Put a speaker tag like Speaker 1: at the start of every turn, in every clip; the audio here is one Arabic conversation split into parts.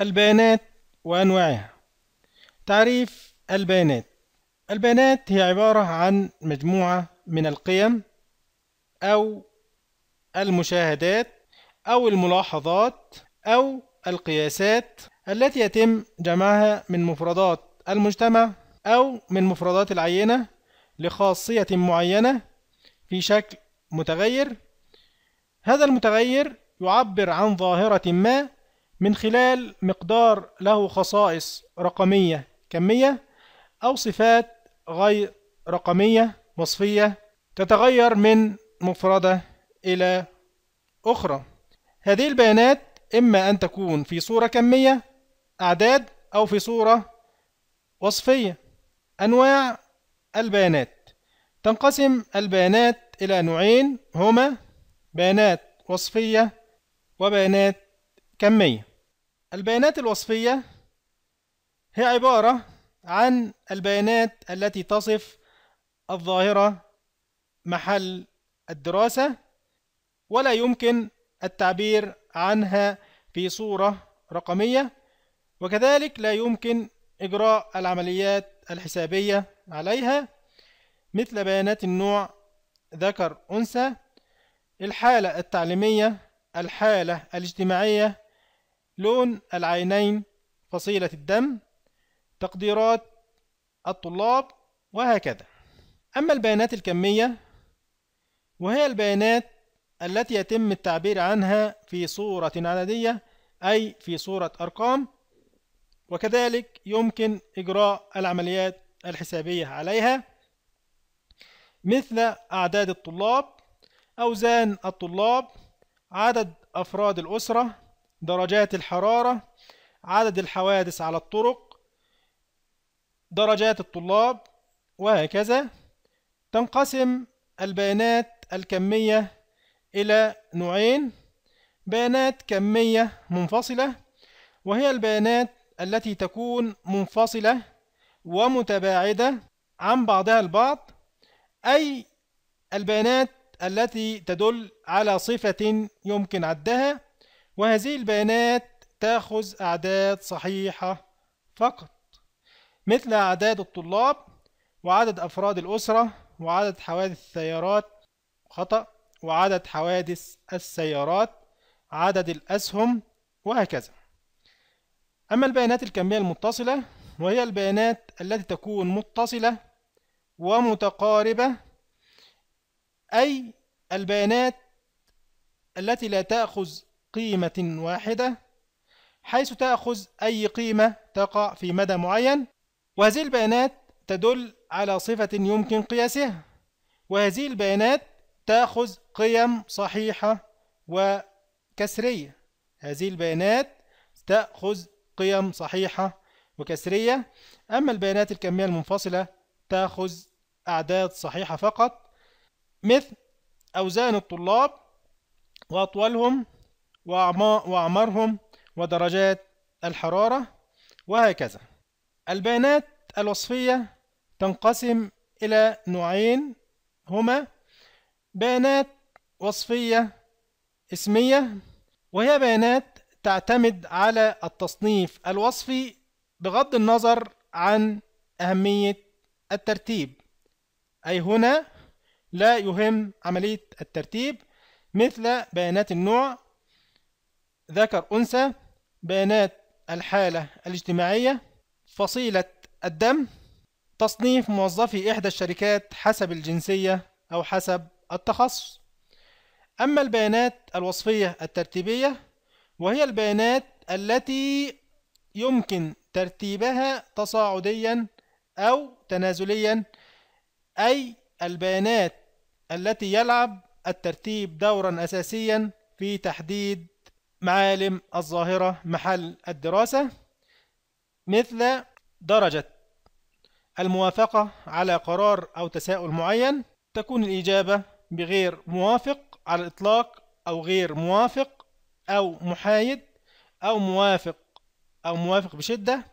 Speaker 1: البيانات وأنواعها تعريف البيانات البيانات هي عبارة عن مجموعة من القيم أو المشاهدات أو الملاحظات أو القياسات التي يتم جمعها من مفردات المجتمع أو من مفردات العينة لخاصية معينة في شكل متغير هذا المتغير يعبر عن ظاهرة ما من خلال مقدار له خصائص رقمية كمية أو صفات غير رقمية وصفية تتغير من مفردة إلى أخرى هذه البيانات إما أن تكون في صورة كمية أعداد أو في صورة وصفية أنواع البيانات تنقسم البيانات إلى نوعين هما بيانات وصفية وبيانات كمية البيانات الوصفية هي عبارة عن البيانات التي تصف الظاهرة محل الدراسة ولا يمكن التعبير عنها في صورة رقمية وكذلك لا يمكن إجراء العمليات الحسابية عليها مثل بيانات النوع ذكر أنثى الحالة التعليمية الحالة الاجتماعية لون العينين فصيلة الدم تقديرات الطلاب وهكذا أما البيانات الكمية وهي البيانات التي يتم التعبير عنها في صورة عددية أي في صورة أرقام وكذلك يمكن إجراء العمليات الحسابية عليها مثل أعداد الطلاب أوزان الطلاب عدد أفراد الأسرة درجات الحرارة عدد الحوادث على الطرق درجات الطلاب وهكذا تنقسم البيانات الكمية إلى نوعين بيانات كمية منفصلة وهي البيانات التي تكون منفصلة ومتباعدة عن بعضها البعض أي البيانات التي تدل على صفة يمكن عدها وهذه البيانات تأخذ أعداد صحيحة فقط مثل أعداد الطلاب وعدد أفراد الأسرة وعدد حوادث السيارات خطأ وعدد حوادث السيارات عدد الأسهم وهكذا أما البيانات الكمية المتصلة وهي البيانات التي تكون متصلة ومتقاربة أي البيانات التي لا تأخذ قيمة واحدة حيث تأخذ أي قيمة تقع في مدى معين وهذه البيانات تدل على صفة يمكن قياسها وهذه البيانات تأخذ قيم صحيحة وكسرية هذه البيانات تأخذ قيم صحيحة وكسرية أما البيانات الكمية المنفصلة تأخذ أعداد صحيحة فقط مثل أوزان الطلاب وأطولهم وأعمارهم ودرجات الحرارة وهكذا البيانات الوصفية تنقسم إلى نوعين هما بيانات وصفية اسمية وهي بيانات تعتمد على التصنيف الوصفي بغض النظر عن أهمية الترتيب أي هنا لا يهم عملية الترتيب مثل بيانات النوع ذكر أنثى بيانات الحالة الاجتماعية فصيلة الدم تصنيف موظفي إحدى الشركات حسب الجنسية أو حسب التخصص أما البيانات الوصفية الترتيبية وهي البيانات التي يمكن ترتيبها تصاعديا أو تنازليا أي البيانات التي يلعب الترتيب دورا أساسيا في تحديد معالم الظاهرة محل الدراسة مثل درجة الموافقة على قرار أو تساؤل معين تكون الإجابة بغير موافق على الإطلاق أو غير موافق أو محايد أو موافق أو موافق بشدة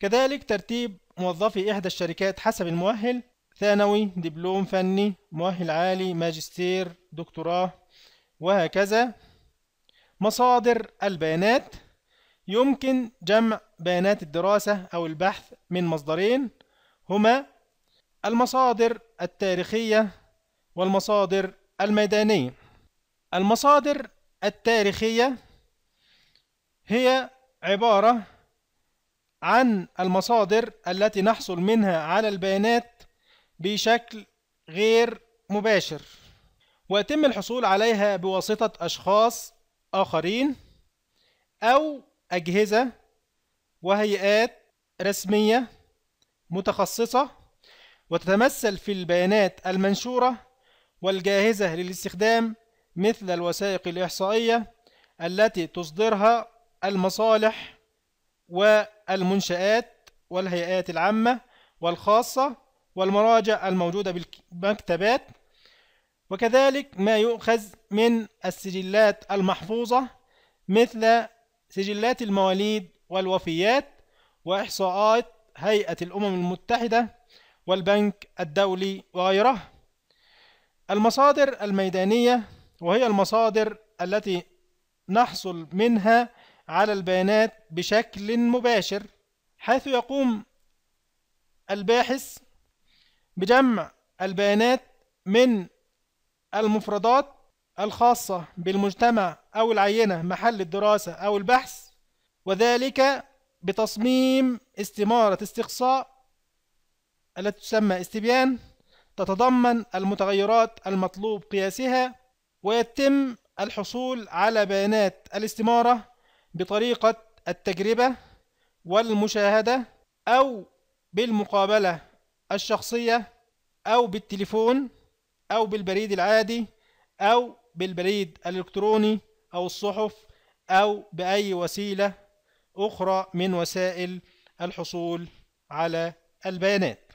Speaker 1: كذلك ترتيب موظفي إحدى الشركات حسب المؤهل ثانوي دبلوم فني مؤهل عالي ماجستير دكتوراه وهكذا مصادر البيانات يمكن جمع بيانات الدراسة أو البحث من مصدرين هما المصادر التاريخية والمصادر الميدانية المصادر التاريخية هي عبارة عن المصادر التي نحصل منها على البيانات بشكل غير مباشر ويتم الحصول عليها بواسطة أشخاص آخرين أو أجهزة وهيئات رسمية متخصصة وتتمثل في البيانات المنشورة والجاهزة للاستخدام مثل الوثائق الإحصائية التي تصدرها المصالح والمنشآت والهيئات العامة والخاصة والمراجع الموجودة بالمكتبات وكذلك ما يؤخذ من السجلات المحفوظة مثل سجلات المواليد والوفيات وإحصاءات هيئة الأمم المتحدة والبنك الدولي وغيره المصادر الميدانية وهي المصادر التي نحصل منها على البيانات بشكل مباشر حيث يقوم الباحث بجمع البيانات من المفردات الخاصة بالمجتمع أو العينة محل الدراسة أو البحث وذلك بتصميم استمارة استقصاء التي تسمى استبيان تتضمن المتغيرات المطلوب قياسها ويتم الحصول على بيانات الاستمارة بطريقة التجربة والمشاهدة أو بالمقابلة الشخصية أو بالتليفون أو بالبريد العادي أو بالبريد الإلكتروني أو الصحف أو بأي وسيلة أخرى من وسائل الحصول على البيانات